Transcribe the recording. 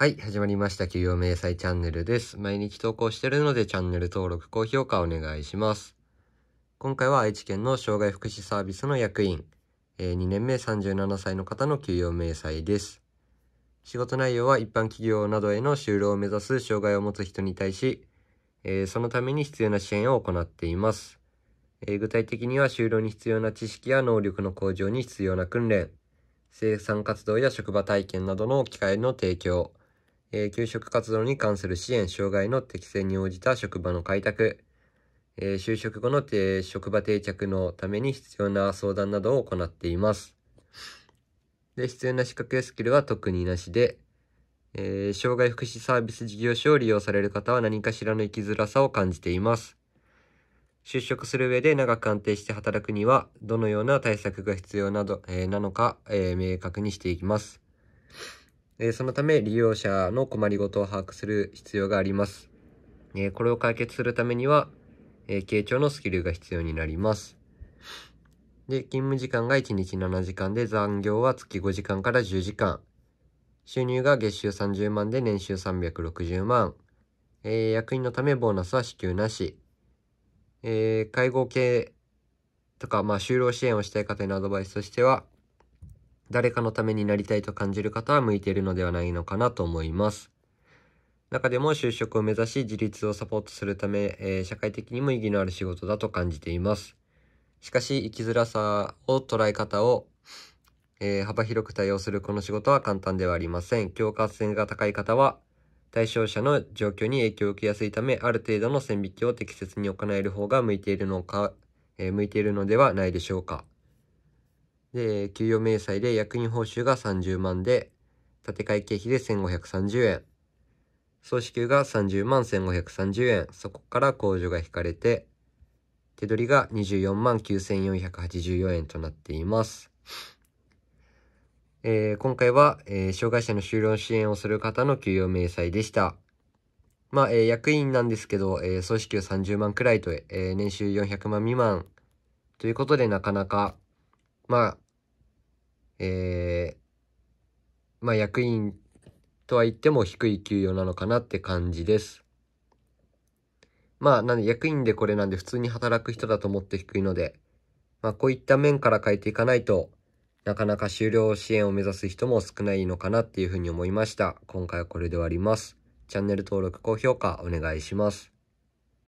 はい、始まりました。給与明細チャンネルです。毎日投稿してるのでチャンネル登録、高評価お願いします。今回は愛知県の障害福祉サービスの役員、えー、2年目37歳の方の給与明細です。仕事内容は一般企業などへの就労を目指す障害を持つ人に対し、えー、そのために必要な支援を行っています。えー、具体的には就労に必要な知識や能力の向上に必要な訓練、生産活動や職場体験などの機会の提供、えー、給食活動に関する支援、障害の適正に応じた職場の開拓、えー、就職後の職場定着のために必要な相談などを行っています。で必要な資格やスキルは特になしで、えー、障害福祉サービス事業所を利用される方は何かしらの生きづらさを感じています。就職する上で長く安定して働くには、どのような対策が必要など、えー、なのか、えー、明確にしていきます。えそのため利用者の困りごとを把握する必要があります。えこれを解決するためには、え傾聴のスキルが必要になります。で、勤務時間が1日7時間で残業は月5時間から10時間。収入が月収30万で年収360万。えー、役員のためボーナスは支給なし。えー、介護系とか、まあ、就労支援をしたい方へのアドバイスとしては、誰かのためになりたいと感じる方は向いているのではないのかなと思います。中でも就職を目指し自立をサポートするため、えー、社会的にも意義のある仕事だと感じています。しかし、生きづらさを捉え方を、えー、幅広く対応するこの仕事は簡単ではありません。共感性が高い方は、対象者の状況に影響を受けやすいため、ある程度の線引きを適切に行える方が向いているのか、えー、向いているのではないでしょうか。で、給与明細で役員報酬が30万で、建て替え経費で1530円。総支給が30万1530円。そこから控除が引かれて、手取りが24万9484円となっています。えー、今回は、えー、障害者の就労支援をする方の給与明細でした。まあ、えー、役員なんですけど、えー、総支給30万くらいと、えー、年収400万未満ということでなかなか、まあ、えー、まあ役員とは言っても低い給与なのかなって感じです。まあ、なんで役員でこれなんで普通に働く人だと思って低いので、まあこういった面から変えていかないと、なかなか就労支援を目指す人も少ないのかなっていうふうに思いました。今回はこれで終わります。チャンネル登録、高評価お願いします。